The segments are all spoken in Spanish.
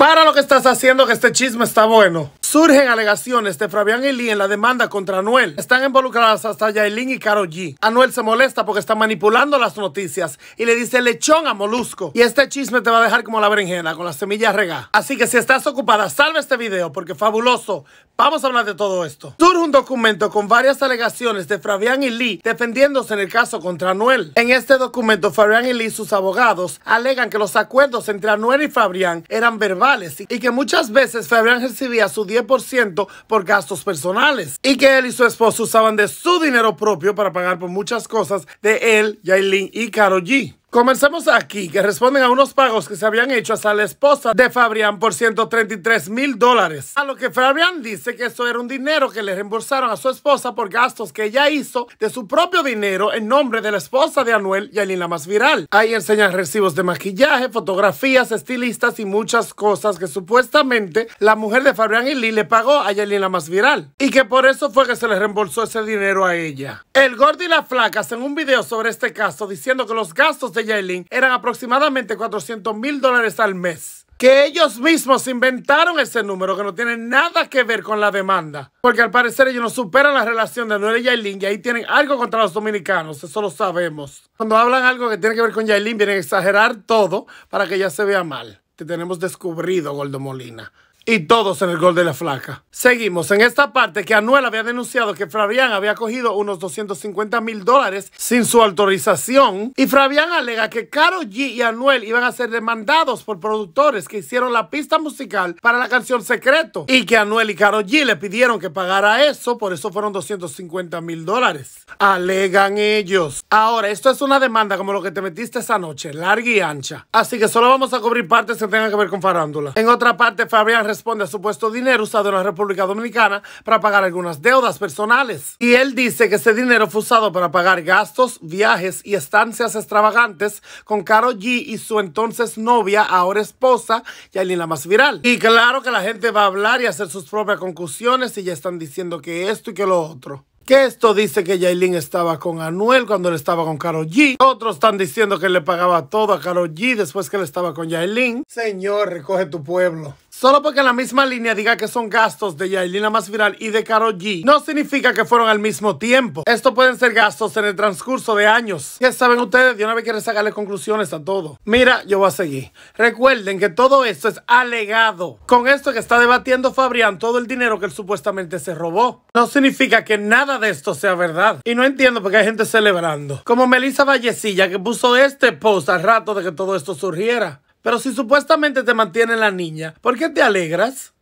Para lo que estás haciendo, que este chisme está bueno. Surgen alegaciones de Fabián y Lee en la demanda contra Anuel. Están involucradas hasta Yailin y Karo G. Anuel se molesta porque está manipulando las noticias y le dice lechón a Molusco. Y este chisme te va a dejar como la berenjena con las semillas regá. Así que si estás ocupada, salve este video porque fabuloso. Vamos a hablar de todo esto. Surge un documento con varias alegaciones de Fabián y Lee defendiéndose en el caso contra Anuel. En este documento, Fabián y Lee sus abogados alegan que los acuerdos entre Anuel y Fabián eran verbales y que muchas veces Fabián recibía su dinero ciento por gastos personales y que él y su esposo usaban de su dinero propio para pagar por muchas cosas de él, Yailin y Karol G. Comenzamos aquí, que responden a unos pagos que se habían hecho hasta la esposa de Fabrián por 133 mil dólares. A lo que Fabrián dice que eso era un dinero que le reembolsaron a su esposa por gastos que ella hizo de su propio dinero en nombre de la esposa de Anuel, y la más viral. Ahí enseñan recibos de maquillaje, fotografías, estilistas y muchas cosas que supuestamente la mujer de Fabrián y Lee le pagó a Yelin más viral. Y que por eso fue que se le reembolsó ese dinero a ella. El gordo y la flaca hacen un video sobre este caso diciendo que los gastos de Yailin eran aproximadamente 400 mil dólares al mes que ellos mismos inventaron ese número que no tiene nada que ver con la demanda. Porque al parecer ellos no superan la relación de Anuel y Yailin y ahí tienen algo contra los dominicanos, eso lo sabemos. Cuando hablan algo que tiene que ver con Yailin vienen a exagerar todo para que ya se vea mal. Te tenemos descubrido, goldomolina Molina y todos en el gol de la flaca. Seguimos en esta parte que Anuel había denunciado que Fabián había cogido unos 250 mil dólares sin su autorización y Fabián alega que Karol G y Anuel iban a ser demandados por productores que hicieron la pista musical para la canción Secreto y que Anuel y Karol G le pidieron que pagara eso, por eso fueron 250 mil dólares. Alegan ellos. Ahora, esto es una demanda como lo que te metiste esa noche, larga y ancha. Así que solo vamos a cubrir partes que tengan que ver con farándula. En otra parte, Fabián responde a supuesto dinero usado en la República Dominicana para pagar algunas deudas personales. Y él dice que ese dinero fue usado para pagar gastos, viajes y estancias extravagantes con caro G y su entonces novia, ahora esposa, Yailin la más viral. Y claro que la gente va a hablar y hacer sus propias conclusiones y ya están diciendo que esto y que lo otro. Que esto dice que Yailin estaba con Anuel cuando él estaba con Karol G. Otros están diciendo que le pagaba todo a Karol G después que él estaba con Yailin. Señor, recoge tu pueblo. Solo porque en la misma línea diga que son gastos de Yailina Más Viral y de Karol G, no significa que fueron al mismo tiempo. Esto pueden ser gastos en el transcurso de años. Ya saben ustedes, de una vez quiere sacarle conclusiones a todo. Mira, yo voy a seguir. Recuerden que todo esto es alegado. Con esto que está debatiendo Fabrián todo el dinero que él supuestamente se robó. No significa que nada de esto sea verdad. Y no entiendo por qué hay gente celebrando. Como Melissa Vallecilla que puso este post al rato de que todo esto surgiera. Pero si supuestamente te mantiene la niña, ¿por qué te alegras?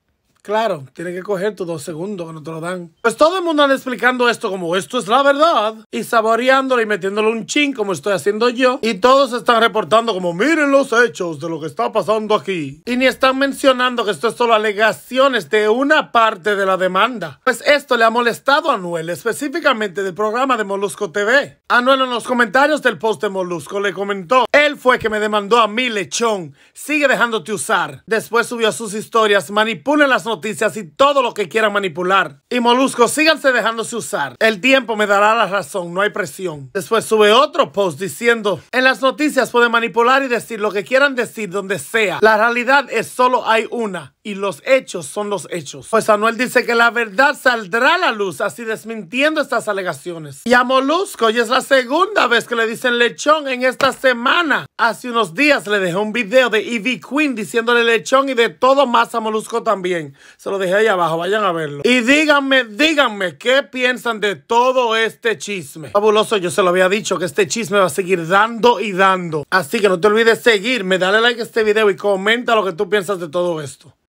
Claro, tiene que coger tus dos segundos que no te lo dan. Pues todo el mundo anda explicando esto como esto es la verdad y saboreándolo y metiéndolo un chin como estoy haciendo yo. Y todos están reportando como miren los hechos de lo que está pasando aquí. Y ni están mencionando que esto es solo alegaciones de una parte de la demanda. Pues esto le ha molestado a Anuel, específicamente del programa de Molusco TV. Anuel en los comentarios del post de Molusco le comentó, él fue que me demandó a mí, lechón. Sigue dejándote usar. Después subió sus historias, manipulen las noticias noticias y todo lo que quieran manipular. Y Molusco, síganse dejándose usar. El tiempo me dará la razón, no hay presión. Después sube otro post diciendo, en las noticias pueden manipular y decir lo que quieran decir donde sea. La realidad es solo hay una y los hechos son los hechos. Pues Anuel dice que la verdad saldrá a la luz, así desmintiendo estas alegaciones. Y a Molusco, y es la segunda vez que le dicen lechón en esta semana. Hace unos días le dejé un video de Evie Queen diciéndole lechón y de todo más a Molusco también. Se lo dejé ahí abajo, vayan a verlo. Y díganme, díganme, ¿qué piensan de todo este chisme? Fabuloso, yo se lo había dicho que este chisme va a seguir dando y dando. Así que no te olvides seguirme, dale like a este video y comenta lo que tú piensas de todo esto.